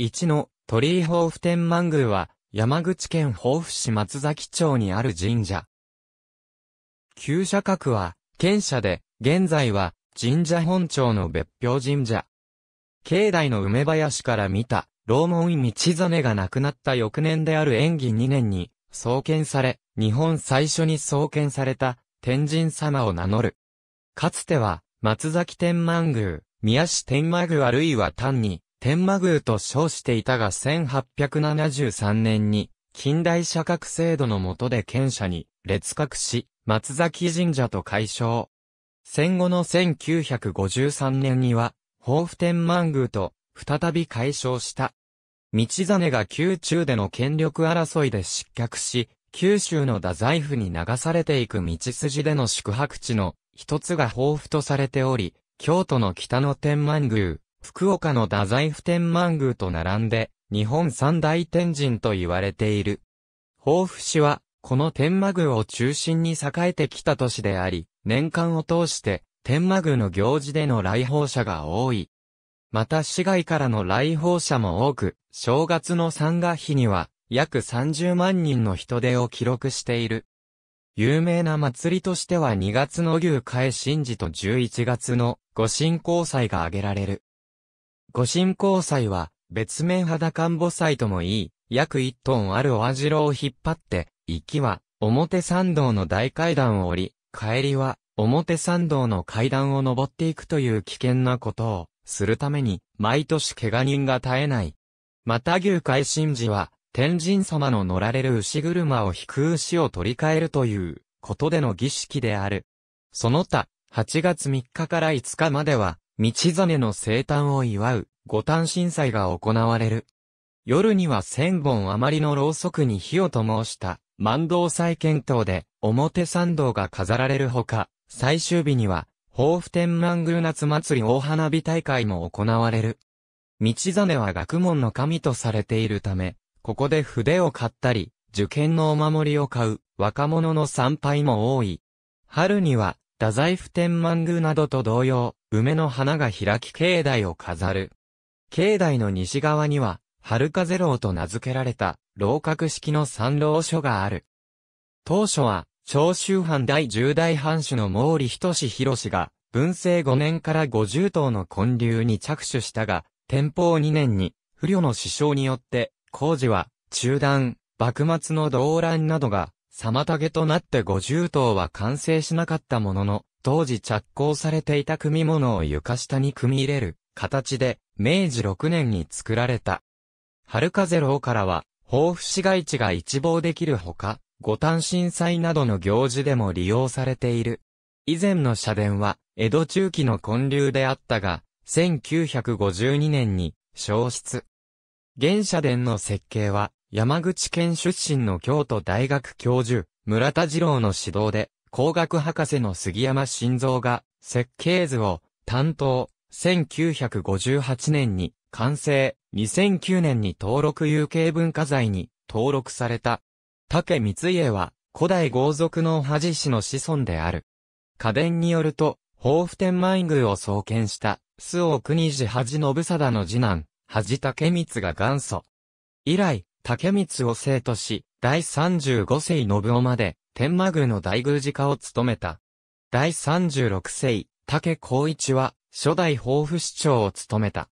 1の鳥居豊府天満宮は、山口県豊府市松崎町にある神社。旧社格は、県社で、現在は、神社本庁の別表神社。境内の梅林から見た、老門院道真が亡くなった翌年である延起2年に、創建され、日本最初に創建された、天神様を名乗る。かつては、松崎天満宮、宮市天満宮あるいは単に、天魔宮と称していたが1873年に、近代社格制度の下で県社に、列格し、松崎神社と解消。戦後の1953年には、豊富天満宮と、再び解消した。道真が宮中での権力争いで失脚し、九州の太宰府に流されていく道筋での宿泊地の一つが豊富とされており、京都の北の天満宮、福岡の太宰府天満宮と並んで、日本三大天神と言われている。豊府市は、この天満宮を中心に栄えてきた都市であり、年間を通して、天満宮の行事での来訪者が多い。また市外からの来訪者も多く、正月の三月日には、約30万人の人出を記録している。有名な祭りとしては2月の牛替え神事と11月の御神交祭が挙げられる。御神交祭は、別名肌。んぼ祭ともいい、約一トンあるおじろを引っ張って、行きは、表参道の大階段を降り、帰りは、表参道の階段を登っていくという危険なことを、するために、毎年怪我人が絶えない。また牛海神事は、天神様の乗られる牛車を引く牛を取り替えるという、ことでの儀式である。その他、8月3日から5日までは、道真の生誕を祝う、五反震災が行われる。夜には千本余りのろうそくに火を灯した、万道祭剣討で、表参道が飾られるほか、最終日には、豊富天満宮夏祭り大花火大会も行われる。道真は学問の神とされているため、ここで筆を買ったり、受験のお守りを買う、若者の参拝も多い。春には、太宰府天満宮などと同様、梅の花が開き境内を飾る。境内の西側には、春風楼と名付けられた、楼閣式の三楼所がある。当初は、長州藩第10代藩主の毛利仁博が、文政5年から50頭の建立に着手したが、天保2年に、不慮の死傷によって、工事は、中断、幕末の動乱などが、妨げとなって50頭は完成しなかったものの、当時着工されていた組物を床下に組み入れる形で、明治6年に作られた。春風楼からは、豊富市街地が一望できるほか、五単震災などの行事でも利用されている。以前の社殿は、江戸中期の建立であったが、1952年に、消失。現社殿の設計は、山口県出身の京都大学教授、村田二郎の指導で、工学博士の杉山晋三が設計図を担当、1958年に完成、2009年に登録有形文化財に登録された。竹光家は古代豪族の恥氏の子孫である。家伝によると、豊富天満宮を創建した、須王国寺次恥信貞の次男、恥竹光が元祖。以来、竹光を生とし、第35世信夫まで、天満宮の大宮寺家を務めた。第36世、竹光一は、初代抱負市長を務めた。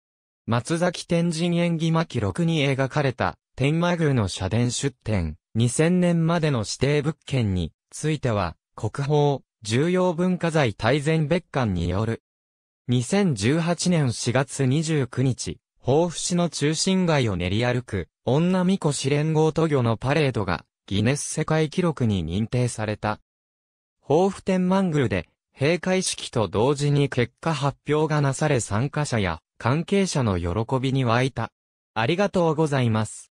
松崎天神演技巻録に描かれた、天満宮の社殿出展、2000年までの指定物件については、国宝、重要文化財大全別館による。2018年4月29日、法府市の中心街を練り歩く、女巫女し連合都魚のパレードがギネス世界記録に認定された。豊富天満宮で閉会式と同時に結果発表がなされ参加者や関係者の喜びに沸いた。ありがとうございます。